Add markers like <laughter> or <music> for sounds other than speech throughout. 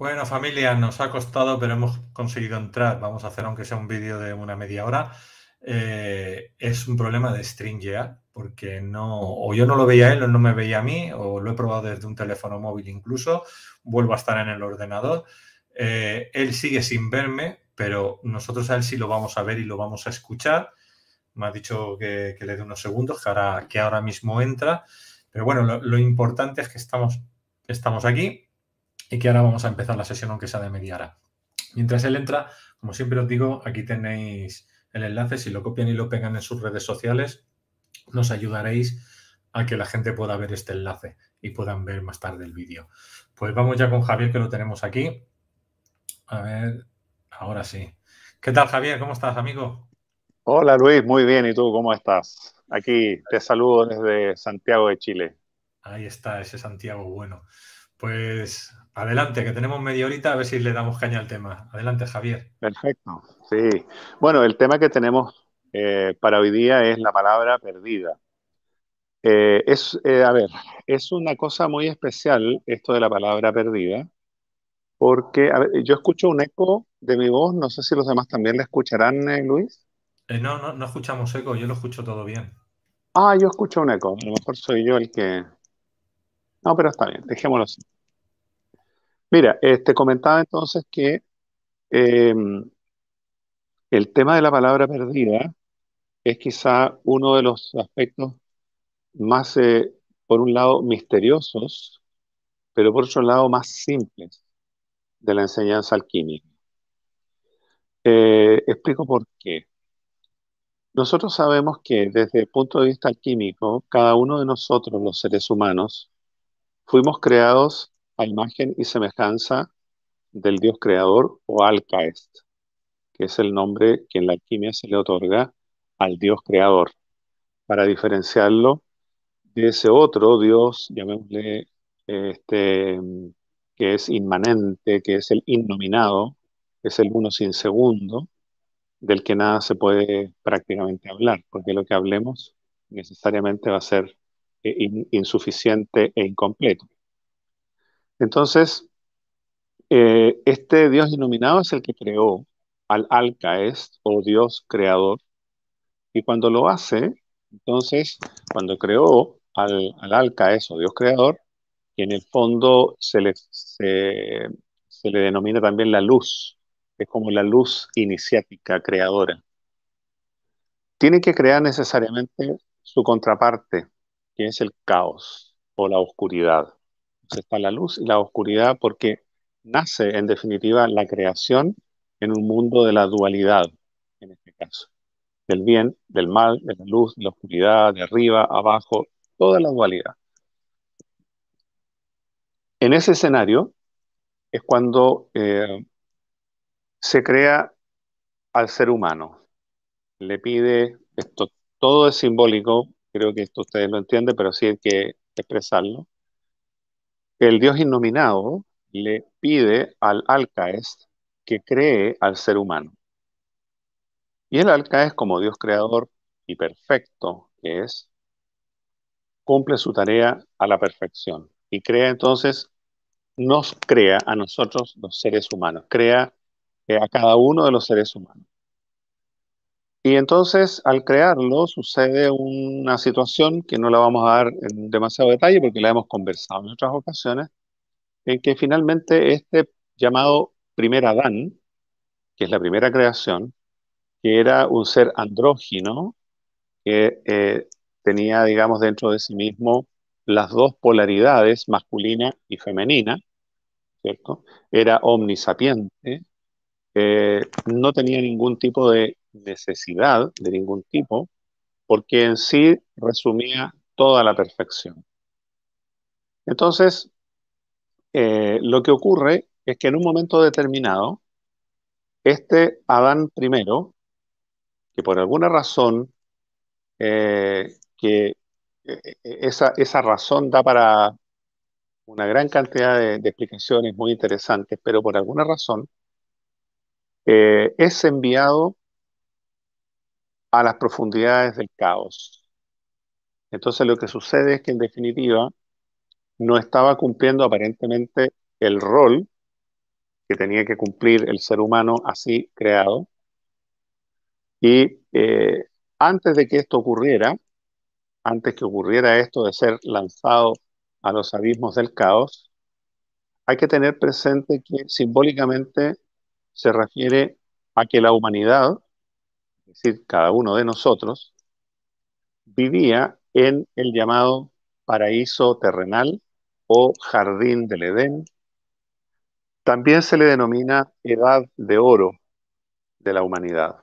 Bueno, familia, nos ha costado, pero hemos conseguido entrar. Vamos a hacer, aunque sea un vídeo de una media hora. Eh, es un problema de ya, porque no, o yo no lo veía él, o no me veía a mí, o lo he probado desde un teléfono móvil incluso, vuelvo a estar en el ordenador. Eh, él sigue sin verme, pero nosotros a él sí lo vamos a ver y lo vamos a escuchar. Me ha dicho que, le dé unos segundos, que ahora, que ahora mismo entra. Pero bueno, lo, lo importante es que estamos, estamos aquí y que ahora vamos a empezar la sesión aunque sea de mediara. Mientras él entra, como siempre os digo, aquí tenéis el enlace, si lo copian y lo pegan en sus redes sociales, nos ayudaréis a que la gente pueda ver este enlace y puedan ver más tarde el vídeo. Pues vamos ya con Javier, que lo tenemos aquí. A ver, ahora sí. ¿Qué tal, Javier? ¿Cómo estás, amigo? Hola, Luis. Muy bien. ¿Y tú cómo estás? Aquí te saludo desde Santiago de Chile. Ahí está ese Santiago bueno. Pues Adelante, que tenemos media horita, a ver si le damos caña al tema. Adelante, Javier. Perfecto, sí. Bueno, el tema que tenemos eh, para hoy día es la palabra perdida. Eh, es, eh, a ver, es una cosa muy especial esto de la palabra perdida, porque yo escucho un eco de mi voz, no sé si los demás también la escucharán, Luis. no, no, no escuchamos eco, yo lo escucho todo bien. Ah, yo escucho un eco, a lo mejor soy yo el que... No, pero está bien, dejémoslo así. Mira, este, comentaba entonces que em, el tema de la palabra perdida es quizá uno de los aspectos más, eh, por un lado, misteriosos, pero por otro lado, más simples de la enseñanza alquímica. Eh, explico por qué. Nosotros sabemos que desde el punto de vista alquímico, cada uno de nosotros, los seres humanos, fuimos creados a imagen y semejanza del dios creador o Alcaest, que es el nombre que en la alquimia se le otorga al dios creador, para diferenciarlo de ese otro dios, llamémosle, eh, este, que es inmanente, que es el innominado, es el uno sin segundo, del que nada se puede prácticamente hablar, porque lo que hablemos necesariamente va a ser eh, insuficiente e incompleto. Entonces, eh, este Dios denominado es el que creó al Alcaest o Dios creador. Y cuando lo hace, entonces, cuando creó al, al o Dios creador, que en el fondo se le, se le denomina también la luz, es como la luz iniciática creadora. Tiene que crear necesariamente su contraparte, que es el caos o la oscuridad está la luz y la oscuridad porque nace en definitiva la creación en un mundo de la dualidad, en este caso, del bien, del mal, de la luz, de la oscuridad, de arriba, abajo, toda la dualidad. En ese escenario es cuando eh, se crea al ser humano. Le pide, esto todo es simbólico, creo que esto ustedes lo entienden, pero sí hay que expresarlo. El Dios innominado le pide al alcaez que cree al ser humano. Y el Alcaez, como Dios creador y perfecto que es, cumple su tarea a la perfección y crea entonces, nos crea a nosotros los seres humanos, crea a cada uno de los seres humanos. Y entonces, al crearlo, sucede una situación que no la vamos a dar en demasiado detalle porque la hemos conversado en otras ocasiones, en que finalmente este llamado primer Adán, que es la primera creación, que era un ser andrógino, que eh, tenía, digamos, dentro de sí mismo las dos polaridades, masculina y femenina, ¿cierto? Era omnisapiente, eh, no tenía ningún tipo de necesidad de ningún tipo, porque en sí resumía toda la perfección. Entonces, eh, lo que ocurre es que en un momento determinado, este Adán primero, que por alguna razón, eh, que eh, esa, razón da para una gran cantidad de, explicaciones muy interesantes, pero por alguna razón es enviado a las profundidades del caos. Entonces lo que sucede es que en definitiva no estaba cumpliendo aparentemente el rol que tenía que cumplir el ser humano así creado. Y eh, antes de que esto ocurriera, antes que ocurriera esto de ser lanzado a los abismos del caos, hay que tener presente que simbólicamente se refiere a que la humanidad es decir, cada uno de nosotros, vivía en el llamado paraíso terrenal o jardín del Edén. También se le denomina edad de oro de la humanidad.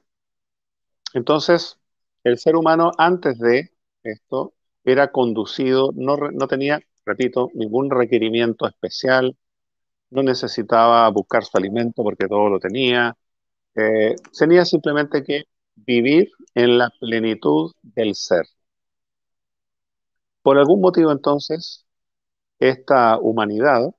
Entonces, el ser humano antes de esto era conducido, no, tenía, repito, ningún requerimiento especial, no necesitaba buscar su alimento porque todo lo tenía, eh, tenía simplemente que vivir en la plenitud del ser. Por algún motivo entonces, esta humanidad,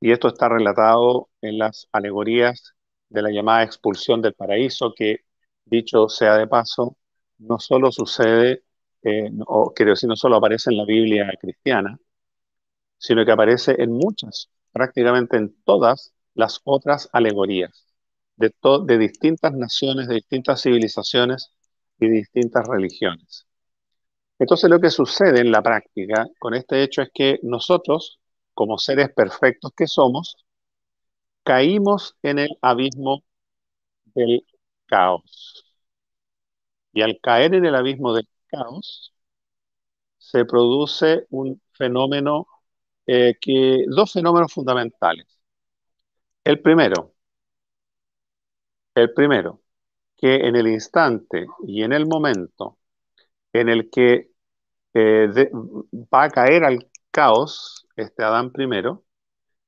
y esto está relatado en las alegorías de la llamada expulsión del paraíso, que dicho sea de paso, no solo sucede, eh, o quiero decir, no solo aparece en la Biblia cristiana, sino que aparece en muchas, prácticamente en todas las otras alegorías de, de distintas naciones, de distintas civilizaciones y distintas religiones. Entonces lo que sucede en la práctica con este hecho es que nosotros, como seres perfectos que somos, caímos en el abismo del caos. Y al caer en el abismo del caos, se produce un fenómeno, eh, que, dos fenómenos fundamentales. El primero, el primero, que en el instante y en el momento en el que eh, va a caer al caos este Adán primero,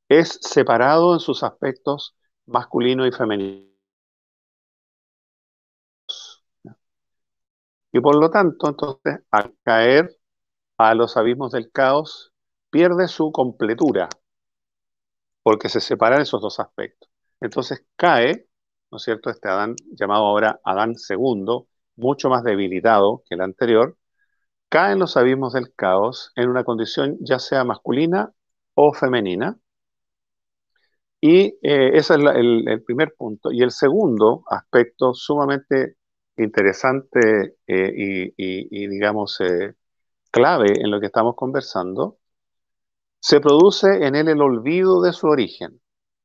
es separado en sus aspectos masculino y femenino. Y por lo tanto, entonces, al caer a los abismos del caos, pierde su completura, porque se separan esos dos aspectos. Entonces cae ¿no es cierto? Este Adán, llamado ahora Adán II, mucho más debilitado que el anterior, cae en los abismos del caos en una condición ya sea masculina o femenina. Y eh, ese es el, primer punto. Y el segundo aspecto sumamente interesante eh, y, digamos, eh, clave en lo que estamos conversando, se produce en él el olvido de su origen.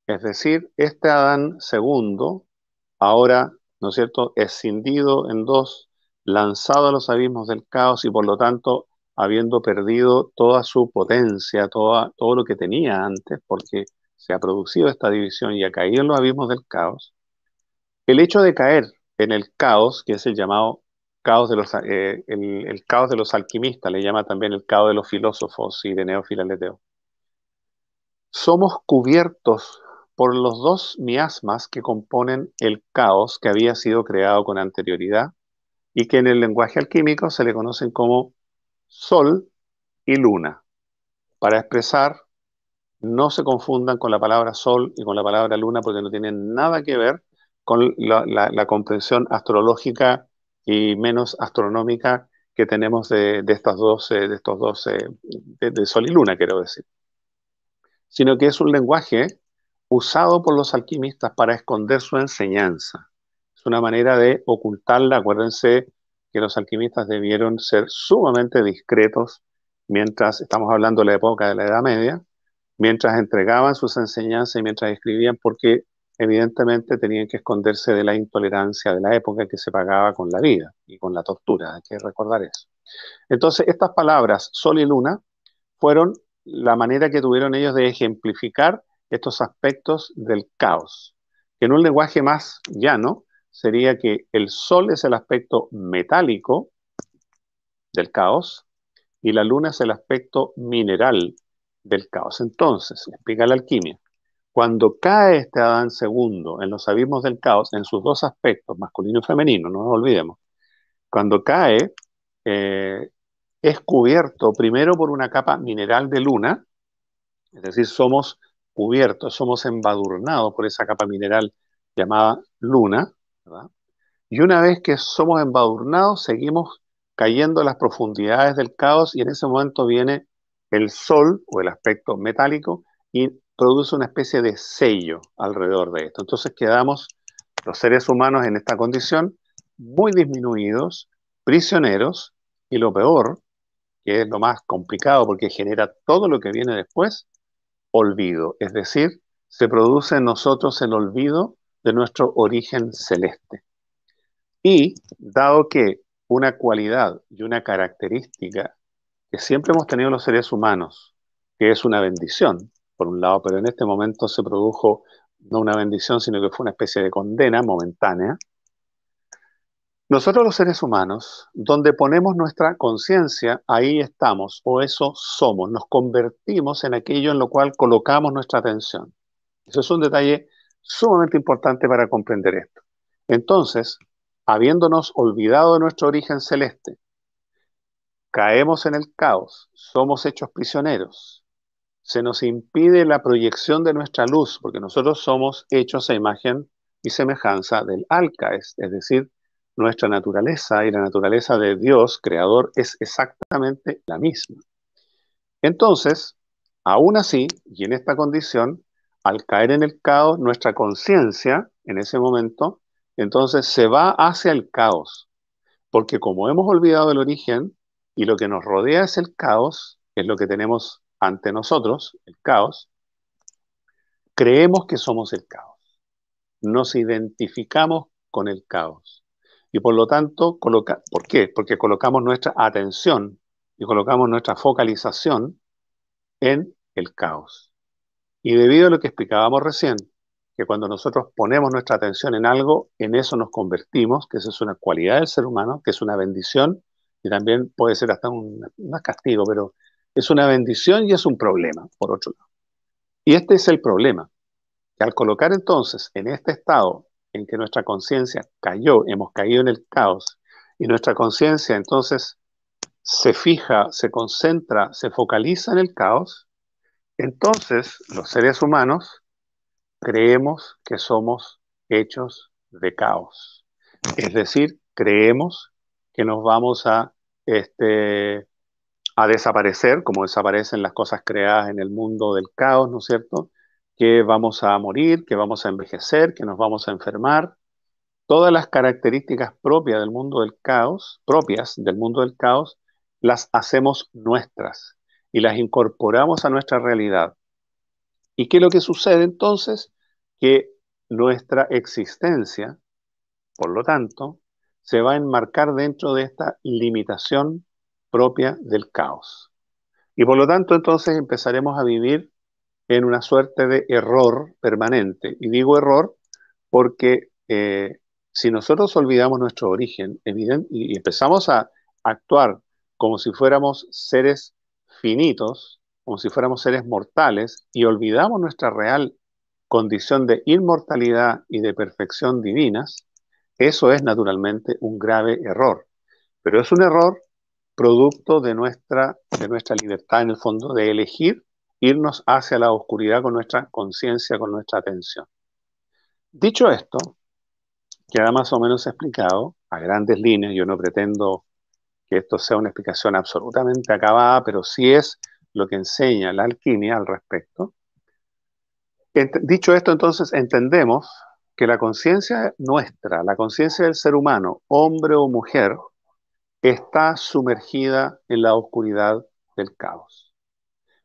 Es decir, este Adán II ahora, ¿no es cierto?, escindido en dos, lanzado a los abismos del caos y por lo tanto habiendo perdido toda su potencia, todo lo que tenía antes, porque se ha producido esta división y ha caído en los abismos del caos, el hecho de caer en el caos, que es el llamado caos de los, eh, el, caos de los alquimistas, le llama también el caos de los filósofos, y de Filaleteo, somos cubiertos por los dos miasmas que componen el caos que había sido creado con anterioridad y que en el lenguaje alquímico se le conocen como sol y luna. Para expresar, no se confundan con la palabra sol y con la palabra luna porque no tienen nada que ver con la, comprensión astrológica y menos astronómica que tenemos de, estas dos, eh, de estos dos, eh, de sol y luna, quiero decir. Sino que es un lenguaje usado por los alquimistas para esconder su enseñanza. Es una manera de ocultarla. Acuérdense que los alquimistas debieron ser sumamente discretos mientras, estamos hablando de la época de la Edad Media, mientras entregaban sus enseñanzas y mientras escribían, porque evidentemente tenían que esconderse de la intolerancia de la época que se pagaba con la vida y con la tortura, hay que recordar eso. Entonces, estas palabras, sol y luna, fueron la manera que tuvieron ellos de ejemplificar estos aspectos del caos. En un lenguaje más llano sería que el sol es el aspecto metálico del caos y la luna es el aspecto mineral del caos. Entonces, explica la alquimia. Cuando cae este Adán segundo en los abismos del caos, en sus dos aspectos, masculino y femenino, no nos olvidemos, cuando cae, eh, es cubierto primero por una capa mineral de luna, es decir, somos somos embadurnados por esa capa mineral llamada luna, Y una vez que somos embadurnados, seguimos cayendo a las profundidades del caos y en ese momento viene el sol o el aspecto metálico y produce una especie de sello alrededor de esto. Entonces quedamos los seres humanos en esta condición muy disminuidos, prisioneros y lo peor, que es lo más complicado porque genera todo lo que viene después, olvido, es decir, se produce en nosotros el olvido de nuestro origen celeste. Y dado que una cualidad y una característica que siempre hemos tenido los seres humanos, que es una bendición, por un lado, pero en este momento se produjo no una bendición, sino que fue una especie de condena momentánea, nosotros los seres humanos, donde ponemos nuestra conciencia, ahí estamos, o eso somos, nos convertimos en aquello en lo cual colocamos nuestra atención. Eso es un detalle sumamente importante para comprender esto. Entonces, habiéndonos olvidado de nuestro origen celeste, caemos en el caos, somos hechos prisioneros, se nos impide la proyección de nuestra luz, porque nosotros somos hechos a imagen y semejanza del Alcaes, es decir, nuestra naturaleza y la naturaleza de Dios, creador, es exactamente la misma. Entonces, aún así, y en esta condición, al caer en el caos, nuestra conciencia en ese momento, entonces se va hacia el caos. Porque como hemos olvidado el origen y lo que nos rodea es el caos, es lo que tenemos ante nosotros, el caos, creemos que somos el caos. Nos identificamos con el caos. Y por lo tanto, coloca, ¿por qué? Porque colocamos nuestra atención y colocamos nuestra focalización en el caos. Y debido a lo que explicábamos recién, que cuando nosotros ponemos nuestra atención en algo, en eso nos convertimos, que esa es una cualidad del ser humano, que es una bendición y también puede ser hasta un, un castigo, pero es una bendición y es un problema, por otro lado. Y este es el problema, que al colocar entonces en este estado en que nuestra conciencia cayó, hemos caído en el caos, y nuestra conciencia entonces se fija, se concentra, se focaliza en el caos, entonces los seres humanos creemos que somos hechos de caos. Es decir, creemos que nos vamos a, este, a desaparecer, como desaparecen las cosas creadas en el mundo del caos, ¿no es cierto? que vamos a morir, que vamos a envejecer, que nos vamos a enfermar. Todas las características propias del mundo del caos, propias del mundo del caos, las hacemos nuestras y las incorporamos a nuestra realidad. ¿Y qué es lo que sucede entonces? Que nuestra existencia, por lo tanto, se va a enmarcar dentro de esta limitación propia del caos. Y por lo tanto entonces empezaremos a vivir en una suerte de error permanente. Y digo error porque eh, si nosotros olvidamos nuestro origen evidente, y empezamos a actuar como si fuéramos seres finitos, como si fuéramos seres mortales, y olvidamos nuestra real condición de inmortalidad y de perfección divinas, eso es naturalmente un grave error. Pero es un error producto de nuestra, de nuestra libertad en el fondo de elegir irnos hacia la oscuridad con nuestra conciencia, con nuestra atención. Dicho esto, queda más o menos explicado a grandes líneas, yo no pretendo que esto sea una explicación absolutamente acabada, pero sí es lo que enseña la alquimia al respecto. dicho esto, entonces entendemos que la conciencia nuestra, la conciencia del ser humano, hombre o mujer, está sumergida en la oscuridad del caos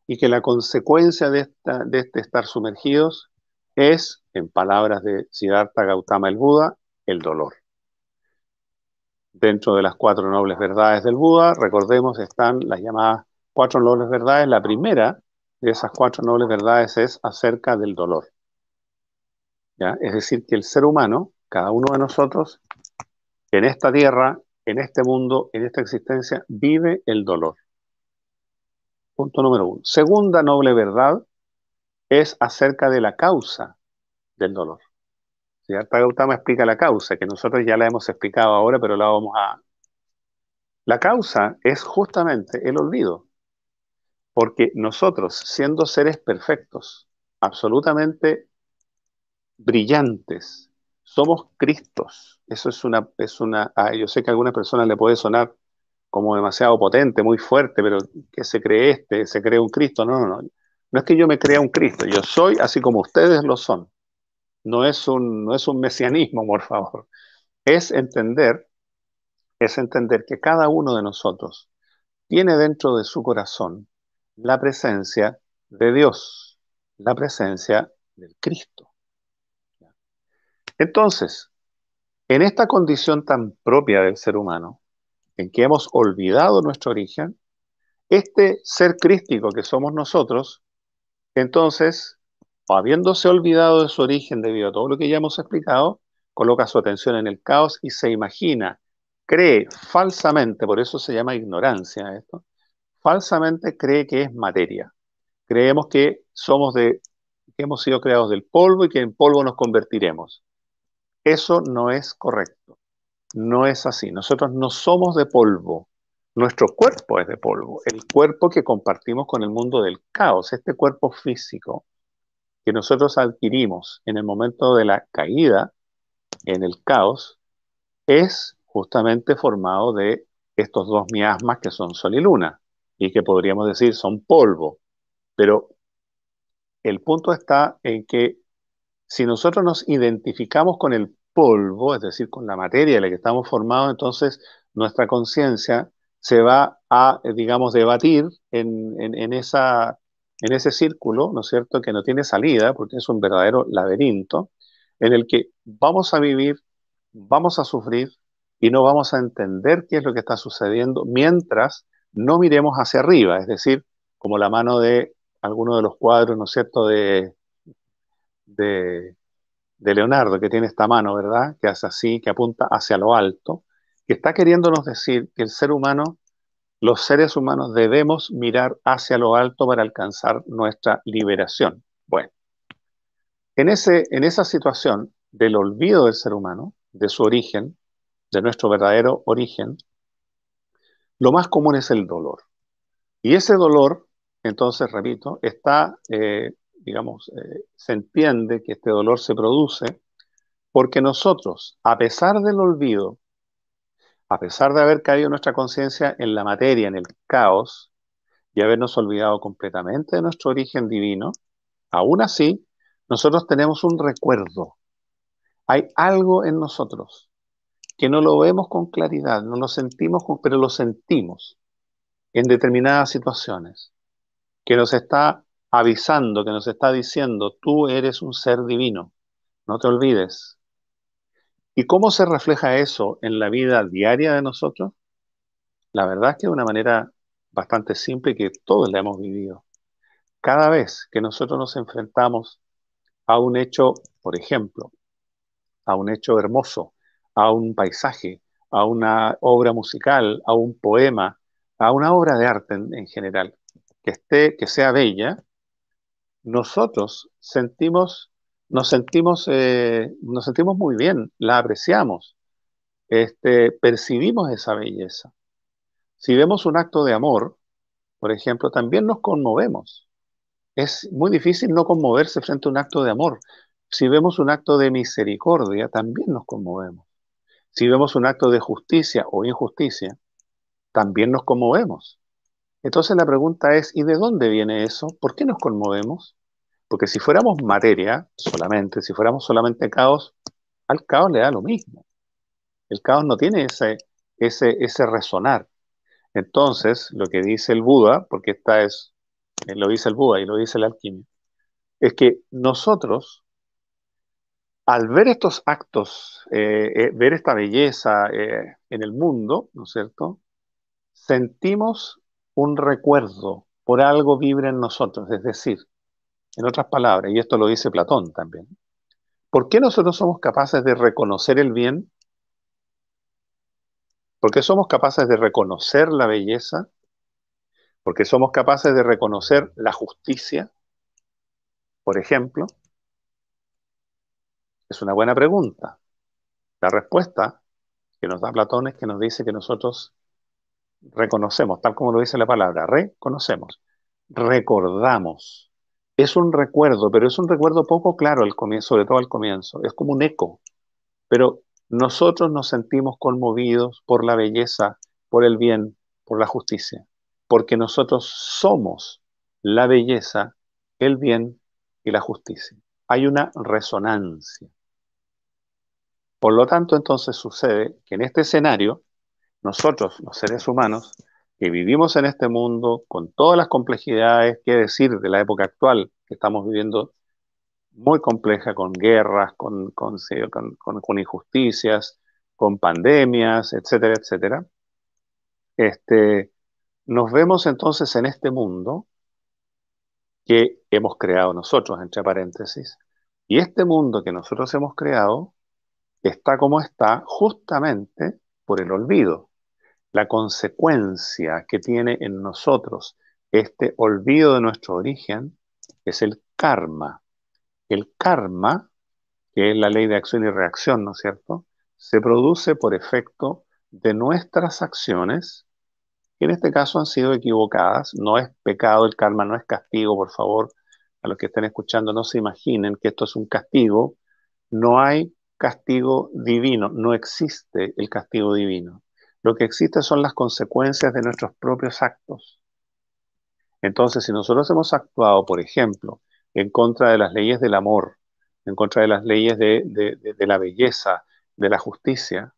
y que la consecuencia de, este estar sumergidos es, en palabras de Siddhartha Gautama el Buda, el dolor. Dentro de las cuatro nobles verdades del Buda, recordemos, están las llamadas cuatro nobles verdades. La primera de esas cuatro nobles verdades es acerca del dolor. Es decir, que el ser humano, cada uno de nosotros, en esta tierra, en este mundo, en esta existencia, vive el dolor. Punto número uno. Segunda noble verdad es acerca de la causa del dolor. Siddhartha Gautama explica la causa, que nosotros ya la hemos explicado ahora, pero la vamos a... La causa es justamente el olvido, porque nosotros, siendo seres perfectos, absolutamente brillantes, somos Cristos. Eso es una, es una, ah, yo sé que a algunas personas le puede sonar como demasiado potente, muy fuerte, pero que se cree este? ¿Se cree un Cristo? No, no, no. No es que yo me crea un Cristo, yo soy así como ustedes lo son. No es un, no es un mesianismo, por favor. Es entender, es entender que cada uno de nosotros tiene dentro de su corazón la presencia de Dios, la presencia del Cristo. Entonces, en esta condición tan propia del ser humano, en que hemos olvidado nuestro origen, este ser crístico que somos nosotros, entonces, habiéndose olvidado de su origen debido a todo lo que ya hemos explicado, coloca su atención en el caos y se imagina, cree falsamente, por eso se llama ignorancia esto, falsamente cree que es materia. Creemos que somos de que hemos sido creados del polvo y que en polvo nos convertiremos. Eso no es correcto no es así. Nosotros no somos de polvo. Nuestro cuerpo es de polvo. El cuerpo que compartimos con el mundo del caos, este cuerpo físico que nosotros adquirimos en el momento de la caída, en el caos, es justamente formado de estos dos miasmas que son Sol y Luna y que podríamos decir son polvo. Pero el punto está en que si nosotros nos identificamos con el polvo, es decir, con la materia en la que estamos formados, entonces nuestra conciencia se va a, digamos, debatir en, esa, en ese círculo, ¿no es cierto?, que no tiene salida, porque es un verdadero laberinto, en el que vamos a vivir, vamos a sufrir y no vamos a entender qué es lo que está sucediendo mientras no miremos hacia arriba, es decir, como la mano de alguno de los cuadros, ¿no es cierto?, de de Leonardo, que tiene esta mano, ¿verdad? Que hace así, que apunta hacia lo alto, que está queriéndonos decir que el ser humano, los seres humanos debemos mirar hacia lo alto para alcanzar nuestra liberación. Bueno, en, ese, en esa situación del olvido del ser humano, de su origen, de nuestro verdadero origen, lo más común es el dolor. Y ese dolor, entonces, repito, está eh, digamos, eh, se entiende que este dolor se produce porque nosotros, a pesar del olvido, a pesar de haber caído nuestra conciencia en la materia, en el caos, y habernos olvidado completamente de nuestro origen divino, aún así, nosotros tenemos un recuerdo. Hay algo en nosotros que no lo vemos con claridad, no lo sentimos, pero lo sentimos en determinadas situaciones, que nos está avisando, que nos está diciendo, tú eres un ser divino, no te olvides. ¿Y cómo se refleja eso en la vida diaria de nosotros? La verdad es que de una manera bastante simple que todos la hemos vivido. Cada vez que nosotros nos enfrentamos a un hecho, por ejemplo, a un hecho hermoso, a un paisaje, a una obra musical, a un poema, a una obra de arte en, en general, que, esté, que sea bella, nosotros sentimos, nos sentimos, eh, nos sentimos muy bien, la apreciamos, este, percibimos esa belleza. Si vemos un acto de amor, por ejemplo, también nos conmovemos. Es muy difícil no conmoverse frente a un acto de amor. Si vemos un acto de misericordia, también nos conmovemos. Si vemos un acto de justicia o injusticia, también nos conmovemos. Entonces la pregunta es, ¿y de dónde viene eso? ¿Por qué nos conmovemos? Porque si fuéramos materia solamente, si fuéramos solamente caos, al caos le da lo mismo. El caos no tiene ese, ese, ese resonar. Entonces, lo que dice el Buda, porque esta es, eh, lo dice el Buda y lo dice la alquimia, es que nosotros, al ver estos actos, eh, eh, ver esta belleza en el mundo, ¿no es cierto? Sentimos un recuerdo, por algo vibra en nosotros, es decir, en otras palabras, y esto lo dice Platón también, ¿por qué nosotros somos capaces de reconocer el bien? ¿Por qué somos capaces de reconocer la belleza? ¿Por qué somos capaces de reconocer la justicia? Por ejemplo, es una buena pregunta. La respuesta que nos da Platón es que nos dice que nosotros reconocemos, tal como lo dice la palabra, reconocemos, recordamos. Es un recuerdo, pero es un recuerdo poco claro al comienzo, sobre todo al comienzo, es como un eco. Pero nosotros nos sentimos conmovidos por la belleza, por el bien, por la justicia, porque nosotros somos la belleza, el bien y la justicia. Hay una resonancia. Por lo tanto, entonces sucede que en este escenario nosotros, los seres humanos, que vivimos en este mundo con todas las complejidades, que decir, de la época actual que estamos viviendo, muy compleja, con guerras, con, con, injusticias, con pandemias, etcétera, etcétera. Este, nos vemos entonces en este mundo que hemos creado nosotros, entre paréntesis, y este mundo que nosotros hemos creado está como está justamente por el olvido la consecuencia que tiene en nosotros este olvido de nuestro origen es el karma. El karma, que es la ley de acción y reacción, ¿no es cierto?, se produce por efecto de nuestras acciones, que en este caso han sido equivocadas. No es pecado, el karma no es castigo, por favor, a los que estén escuchando no se imaginen que esto es un castigo. No hay castigo divino, no existe el castigo divino. Lo que existe son las consecuencias de nuestros propios actos. Entonces, si nosotros hemos actuado, por ejemplo, en contra de las leyes del amor, en contra de las leyes de, la belleza, de la justicia,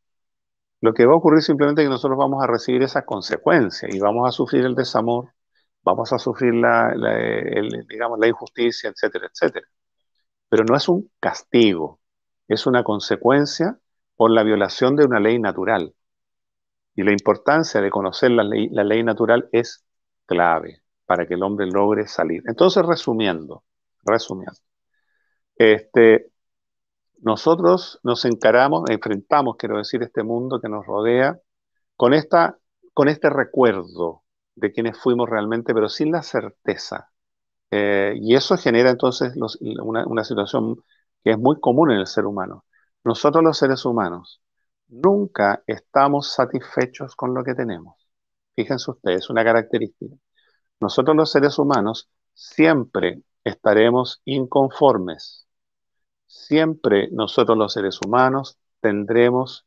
lo que va a ocurrir simplemente es que nosotros vamos a recibir esa consecuencia y vamos a sufrir el desamor, vamos a sufrir la, la injusticia, etcétera, etcétera. Pero no es un castigo, es una consecuencia por la violación de una ley natural. Y la importancia de conocer la ley, natural es clave para que el hombre logre salir. Entonces, resumiendo, resumiendo, este, nosotros nos encaramos, enfrentamos, quiero decir, este mundo que nos rodea con, esta, con este recuerdo de quienes fuimos realmente, pero sin la certeza. Eh, y eso genera entonces una, una situación que es muy común en el ser humano. Nosotros los seres humanos Nunca estamos satisfechos con lo que tenemos. Fíjense ustedes, una característica. Nosotros los seres humanos siempre estaremos inconformes. Siempre nosotros los seres humanos tendremos,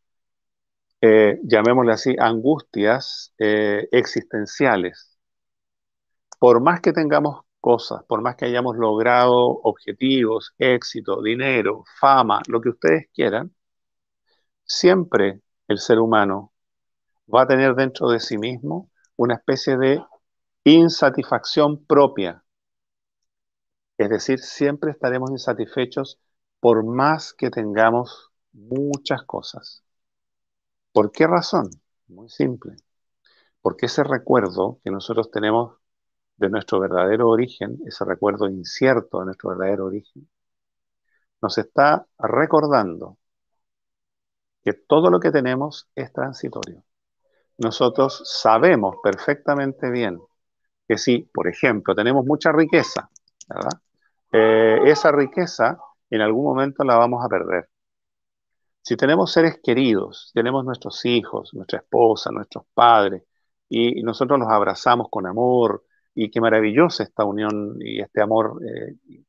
eh, llamémosle así, angustias eh, existenciales. Por más que tengamos cosas, por más que hayamos logrado objetivos, éxito, dinero, fama, lo que ustedes quieran, siempre el ser humano va a tener dentro de sí mismo una especie de insatisfacción propia. Es decir, siempre estaremos insatisfechos por más que tengamos muchas cosas. ¿Por qué razón? Muy simple. Porque ese recuerdo que nosotros tenemos de nuestro verdadero origen, ese recuerdo incierto de nuestro verdadero origen, nos está recordando que todo lo que tenemos es transitorio. Nosotros sabemos perfectamente bien que si, por ejemplo, tenemos mucha riqueza, eh, esa riqueza en algún momento la vamos a perder. Si tenemos seres queridos, tenemos nuestros hijos, nuestra esposa, nuestros padres, y nosotros los abrazamos con amor, y qué maravillosa esta unión y este amor eh,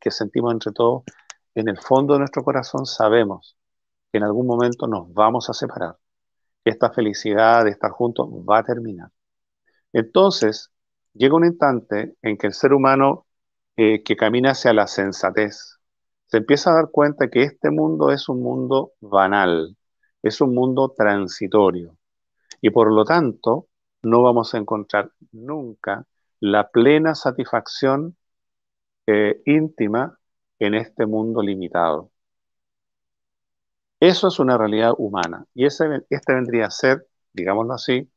que sentimos entre todos, en el fondo de nuestro corazón sabemos que en algún momento nos vamos a separar, esta felicidad de estar juntos va a terminar. Entonces, llega un instante en que el ser humano eh, que camina hacia la sensatez se empieza a dar cuenta que este mundo es un mundo banal, es un mundo transitorio y por lo tanto no vamos a encontrar nunca la plena satisfacción eh, íntima en este mundo limitado. Eso es una realidad humana. Y ese, este vendría a ser, digámoslo así,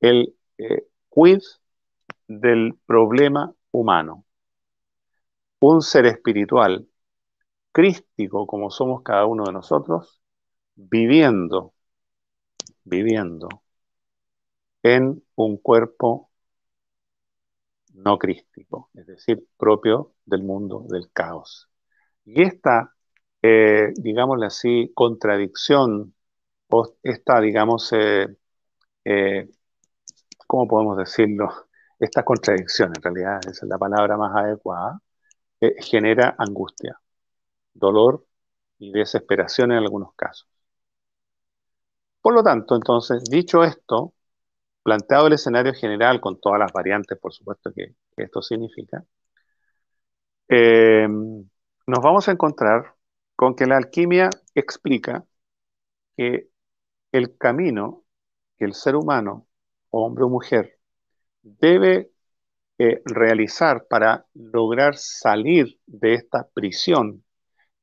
el eh, quiz del problema humano. Un ser espiritual, crístico como somos cada uno de nosotros, viviendo, viviendo en un cuerpo no crístico, es decir, propio del mundo del caos. Y esta eh, digámosle así, contradicción, o esta, digamos, eh, eh, ¿cómo podemos decirlo? Esta contradicción, en realidad, es la palabra más adecuada, genera angustia, dolor y desesperación en algunos casos. Por lo tanto, entonces, dicho esto, planteado el escenario general con todas las variantes, por supuesto, que esto significa, nos vamos a encontrar con que la alquimia explica que el camino que el ser humano, hombre o mujer, debe eh, realizar para lograr salir de esta prisión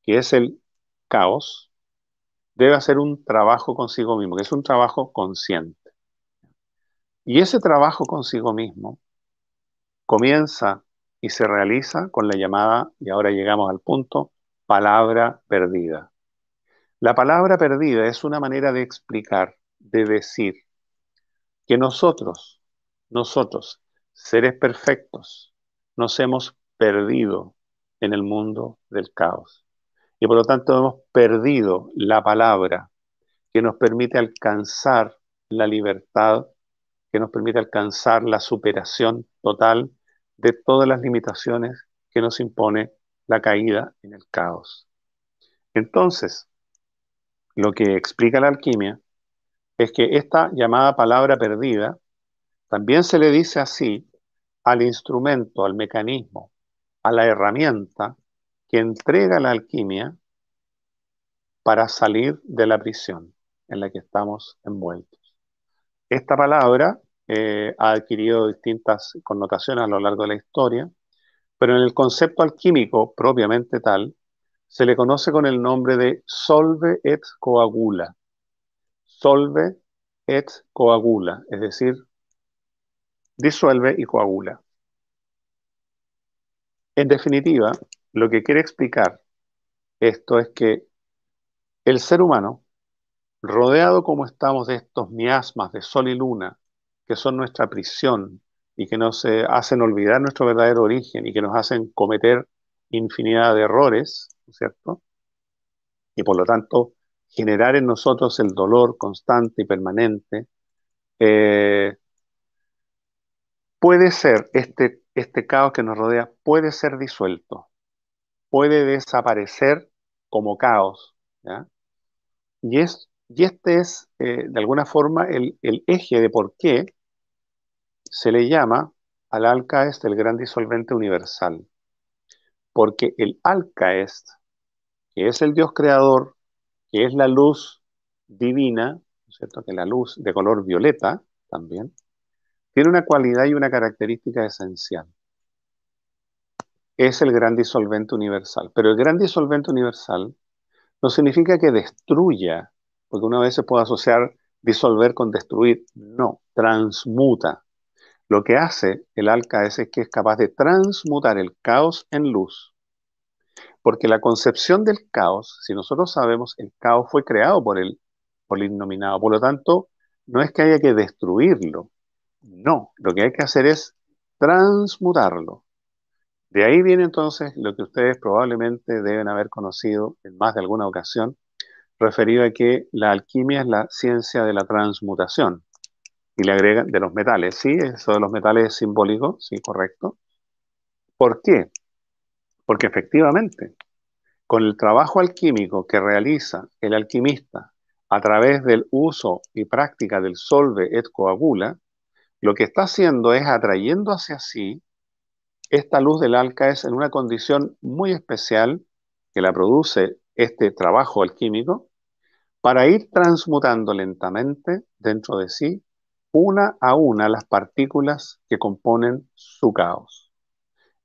que es el caos, debe hacer un trabajo consigo mismo, que es un trabajo consciente. Y ese trabajo consigo mismo comienza y se realiza con la llamada, y ahora llegamos al punto, palabra perdida. La palabra perdida es una manera de explicar, de decir, que nosotros, nosotros, seres perfectos, nos hemos perdido en el mundo del caos. Y por lo tanto hemos perdido la palabra que nos permite alcanzar la libertad, que nos permite alcanzar la superación total de todas las limitaciones que nos impone la caída en el caos. Entonces, lo que explica la alquimia es que esta llamada palabra perdida también se le dice así al instrumento, al mecanismo, a la herramienta que entrega la alquimia para salir de la prisión en la que estamos envueltos. Esta palabra eh, ha adquirido distintas connotaciones a lo largo de la historia pero en el concepto alquímico propiamente tal, se le conoce con el nombre de solve et coagula. Solve et coagula, es decir, disuelve y coagula. En definitiva, lo que quiere explicar esto es que el ser humano, rodeado como estamos de estos miasmas de sol y luna, que son nuestra prisión, y que nos eh, hacen olvidar nuestro verdadero origen y que nos hacen cometer infinidad de errores, cierto? Y por lo tanto, generar en nosotros el dolor constante y permanente, eh, puede ser, este, este caos que nos rodea puede ser disuelto, puede desaparecer como caos. Y, este es, eh, de alguna forma, el eje de por qué se le llama al alcaest el gran disolvente universal, porque el alcaest, que es el Dios creador, que es la luz divina, ¿cierto? que la luz de color violeta también, tiene una cualidad y una característica esencial. Es el gran disolvente universal. Pero el gran disolvente universal no significa que destruya, porque una vez se puede asociar disolver con destruir, no, transmuta. Lo que hace el alca es que es capaz de transmutar el caos en luz. Porque la concepción del caos, si nosotros sabemos, el caos fue creado por el, por el innominado. Por lo tanto, no es que haya que destruirlo. No, lo que hay que hacer es transmutarlo. De ahí viene entonces lo que ustedes probablemente deben haber conocido en más de alguna ocasión, referido a que la alquimia es la ciencia de la transmutación y le agregan de los metales, sí, eso de los metales es simbólico, sí, correcto. ¿Por qué? Porque efectivamente, con el trabajo alquímico que realiza el alquimista a través del uso y práctica del solve et coagula, lo que está haciendo es atrayendo hacia sí esta luz del alca es en una condición muy especial que la produce este trabajo alquímico para ir transmutando lentamente dentro de sí una a una las partículas que componen su caos.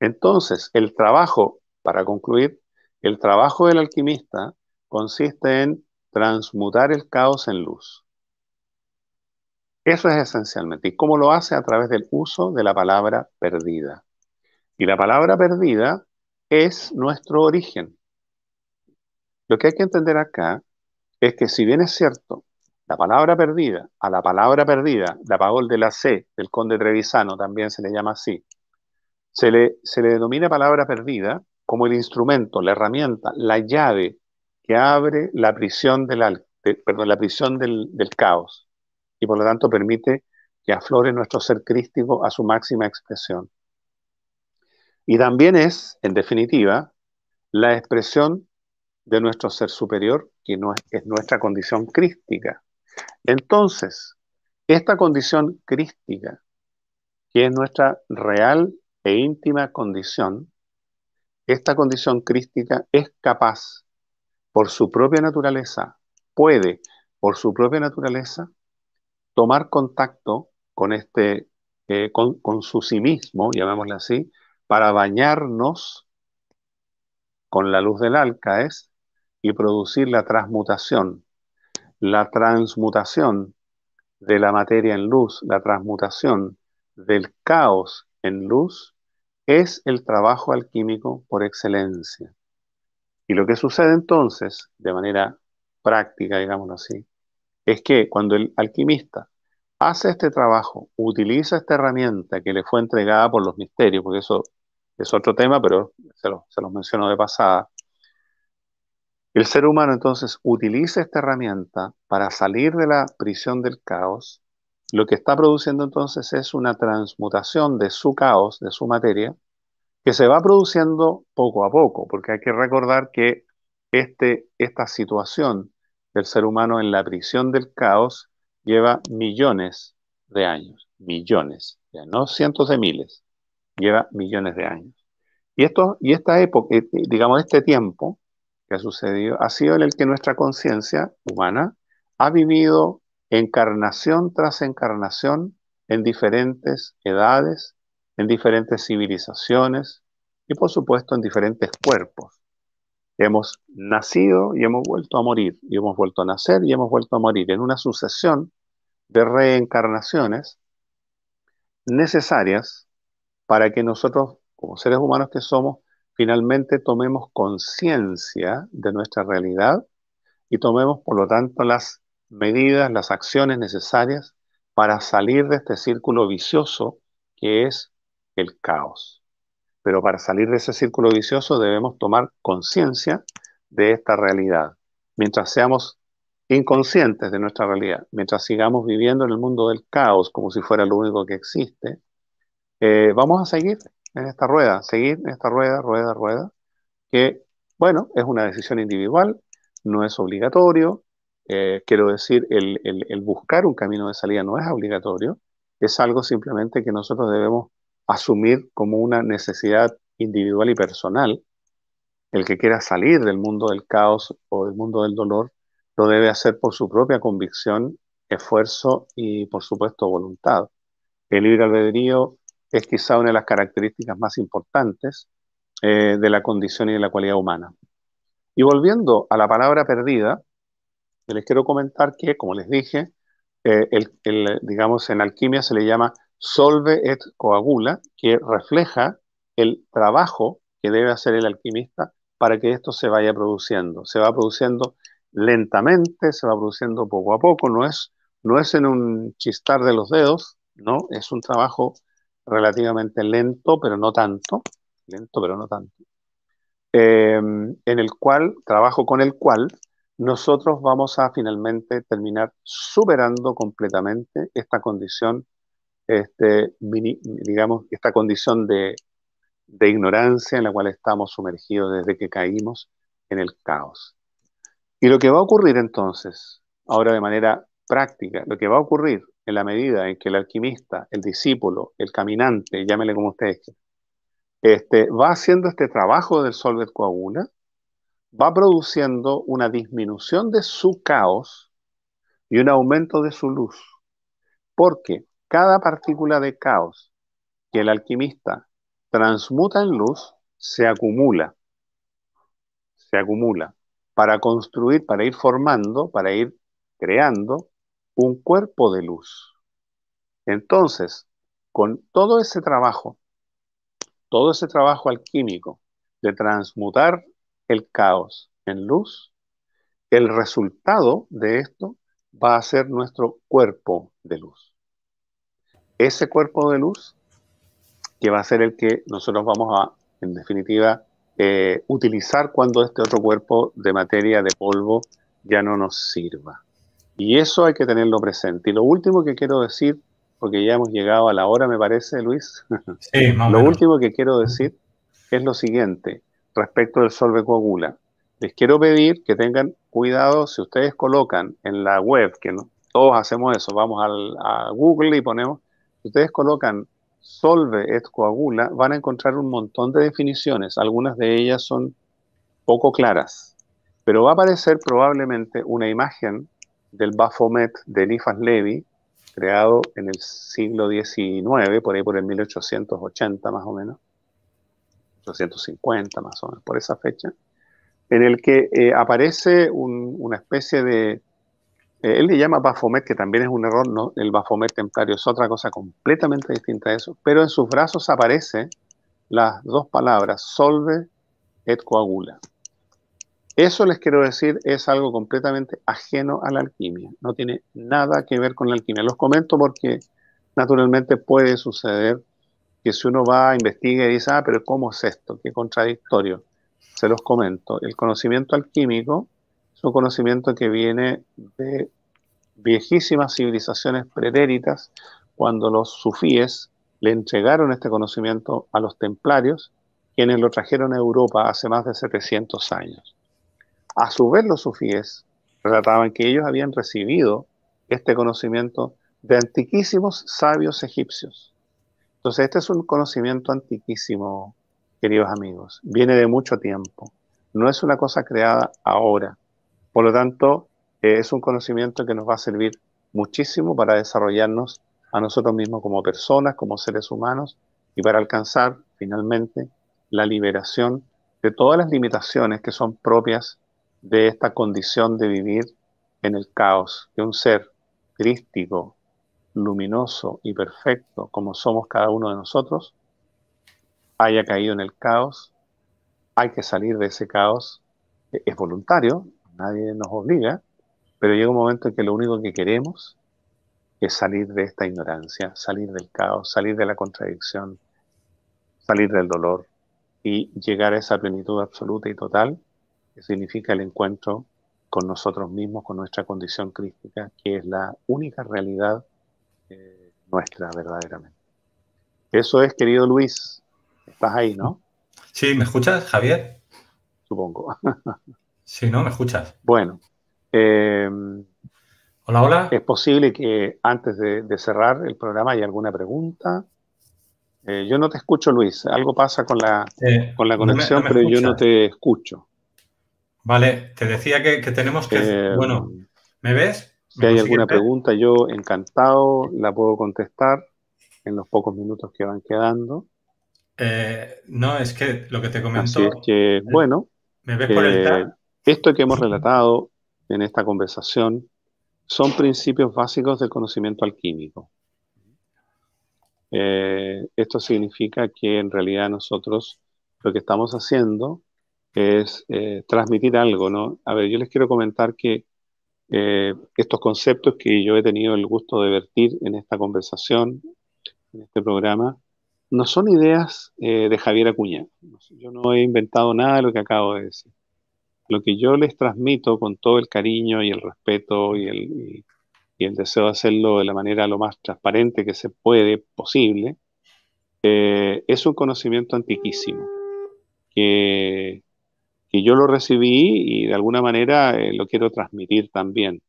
Entonces, el trabajo, para concluir, el trabajo del alquimista consiste en transmutar el caos en luz. Eso es esencialmente. ¿Y cómo lo hace? A través del uso de la palabra perdida. Y la palabra perdida es nuestro origen. Lo que hay que entender acá es que si bien es cierto la palabra perdida, a la palabra perdida, la pagol de la C, del conde Trevisano también se le llama así, se le, se le denomina palabra perdida como el instrumento, la herramienta, la llave que abre la prisión del, perdón, la prisión del, caos y por lo tanto permite que aflore nuestro ser crístico a su máxima expresión. Y también es, en definitiva, la expresión de nuestro ser superior, que no es, es, nuestra condición crística. Entonces, esta condición crística, que es nuestra real e íntima condición, esta condición crística es capaz, por su propia naturaleza, puede, por su propia naturaleza, tomar contacto con este, eh, con, su sí mismo, llamémosle así, para bañarnos con la luz del alcaes y producir la transmutación la transmutación de la materia en luz, la transmutación del caos en luz, es el trabajo alquímico por excelencia. Y lo que sucede entonces, de manera práctica, digámoslo así, es que cuando el alquimista hace este trabajo, utiliza esta herramienta que le fue entregada por los misterios, porque eso es otro tema, pero se, lo, los menciono de pasada, el ser humano entonces utiliza esta herramienta para salir de la prisión del caos. Lo que está produciendo entonces es una transmutación de su caos, de su materia, que se va produciendo poco a poco, porque hay que recordar que este, esta situación del ser humano en la prisión del caos lleva millones de años, millones, ya no cientos de miles, lleva millones de años. Y, esto, y esta época, eh, eh, digamos, este tiempo, que ha sucedido ha sido en el que nuestra conciencia humana ha vivido encarnación tras encarnación en diferentes edades, en diferentes civilizaciones y por supuesto en diferentes cuerpos. Hemos nacido y hemos vuelto a morir, y hemos vuelto a nacer y hemos vuelto a morir en una sucesión de reencarnaciones necesarias para que nosotros, como seres humanos que somos, finalmente tomemos conciencia de nuestra realidad y tomemos, por lo tanto, las medidas, las acciones necesarias para salir de este círculo vicioso que es el caos. Pero para salir de ese círculo vicioso debemos tomar conciencia de esta realidad. Mientras seamos inconscientes de nuestra realidad, mientras sigamos viviendo en el mundo del caos como si fuera lo único que existe, eh, vamos a seguir en esta rueda, seguir en esta rueda, rueda, rueda, que, bueno, es una decisión individual, no es obligatorio, eh, quiero decir, el, el, buscar un camino de salida no es obligatorio, es algo simplemente que nosotros debemos asumir como una necesidad individual y personal. El que quiera salir del mundo del caos o del mundo del dolor lo debe hacer por su propia convicción, esfuerzo y, por supuesto, voluntad. El libre albedrío es quizá una de las características más importantes eh, de la condición y de la cualidad humana. Y volviendo a la palabra perdida, les quiero comentar que, como les dije, eh, el, digamos, en alquimia se le llama solve et coagula, que refleja el trabajo que debe hacer el alquimista para que esto se vaya produciendo. Se va produciendo lentamente, se va produciendo poco a poco, no es, no es en un chistar de los dedos, no, es un trabajo relativamente lento, pero no tanto, lento, pero no tanto, em, en el cual, trabajo con el cual, nosotros vamos a finalmente terminar superando completamente esta condición, este, digamos, esta condición de, de ignorancia en la cual estamos sumergidos desde que caímos en el caos. Y lo que va a ocurrir entonces, ahora de manera práctica, lo que va a ocurrir en la medida en que el alquimista, el discípulo, el caminante, llámele como ustedes quieran, este, va haciendo este trabajo del Solvet Coagula, va produciendo una disminución de su caos y un aumento de su luz. Porque cada partícula de caos que el alquimista transmuta en luz se acumula, se acumula para construir, para ir formando, para ir creando un cuerpo de luz. Entonces, con todo ese trabajo, todo ese trabajo alquímico de transmutar el caos en luz, el resultado de esto va a ser nuestro cuerpo de luz. Ese cuerpo de luz que va a ser el que nosotros vamos a, en definitiva, eh, utilizar cuando este otro cuerpo de materia, de polvo, ya no nos sirva. Y eso hay que tenerlo presente. Y lo último que quiero decir, porque ya hemos llegado a la hora, me parece, Luis. <laughs> Sí, lo último que quiero decir es lo siguiente respecto del Solve Coagula. Les quiero pedir que tengan cuidado si ustedes colocan en la web, que todos hacemos eso, vamos al, a Google y ponemos, si ustedes colocan Solve es Coagula, van a encontrar un montón de definiciones, algunas de ellas son poco claras, pero va a aparecer probablemente una imagen del Baphomet de Nifas Levi, creado en el siglo XIX, por ahí por el 1880 más o menos, 1850 más o menos, por esa fecha, en el que eh, aparece una especie de... Eh, él le llama Baphomet, que también es un error, ¿no? el Baphomet templario es otra cosa completamente distinta a eso, pero en sus brazos aparece las dos palabras, solve et coagula. Eso les quiero decir, es algo completamente ajeno a la alquimia, no tiene nada que ver con la alquimia. Los comento porque naturalmente puede suceder que si uno va a investigar y dice, ah, pero ¿cómo es esto? Qué contradictorio. Se los comento. El conocimiento alquímico es un conocimiento que viene de viejísimas civilizaciones pretéritas, cuando los sufíes le entregaron este conocimiento a los templarios, quienes lo trajeron a Europa hace más de 700 años. A su vez, los sufíes relataban que ellos habían recibido este conocimiento de antiquísimos sabios egipcios. Entonces, este es un conocimiento antiquísimo, queridos amigos. Viene de mucho tiempo. No es una cosa creada ahora. Por lo tanto, eh, es un conocimiento que nos va a servir muchísimo para desarrollarnos a nosotros mismos como personas, como seres humanos y para alcanzar finalmente la liberación de todas las limitaciones que son propias de esta condición de vivir en el caos, que un ser crístico, luminoso y perfecto, como somos cada uno de nosotros, haya caído en el caos, hay que salir de ese caos, e-, es voluntario, nadie nos obliga, pero llega un momento en que lo único que queremos es salir de esta ignorancia, salir del caos, salir de la contradicción, salir del dolor y llegar a esa plenitud absoluta y total que significa el encuentro con nosotros mismos, con nuestra condición crítica, que es la única realidad eh, nuestra verdaderamente. Eso es, querido Luis, estás ahí, ¿no? Sí, ¿me escuchas, Javier? Supongo. <laughs> sí, ¿no? ¿Me escuchas? Bueno. Eh, hola, hola. Es posible que antes de, cerrar el programa haya alguna pregunta. Eh, yo no te escucho, Luis. Algo pasa con la, con la conexión, pero yo no te escucho. Vale, te decía que, tenemos que... Eh, bueno, ¿me ves? Si hay alguna pregunta, yo encantado la puedo contestar en los pocos minutos que van quedando. Eh, no, es que lo que te comento... es que, bueno, ¿me ves por el eh, esto que hemos relatado en esta conversación son principios básicos del conocimiento alquímico. esto significa que en realidad nosotros lo que estamos haciendo es eh, transmitir algo, ¿no? A ver, yo les quiero comentar que eh, estos conceptos que yo he tenido el gusto de vertir en esta conversación, en este programa, no son ideas eh, de Javier Acuña. Yo no he inventado nada de lo que acabo de decir. Lo que yo les transmito con todo el cariño y el respeto y el, el deseo de hacerlo de la manera lo más transparente que se puede, posible, es un conocimiento antiquísimo que que yo lo recibí y de alguna manera eh, lo quiero transmitir también.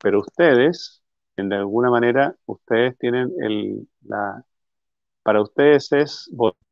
Pero ustedes, en de alguna manera, ustedes tienen el, la, para ustedes es votar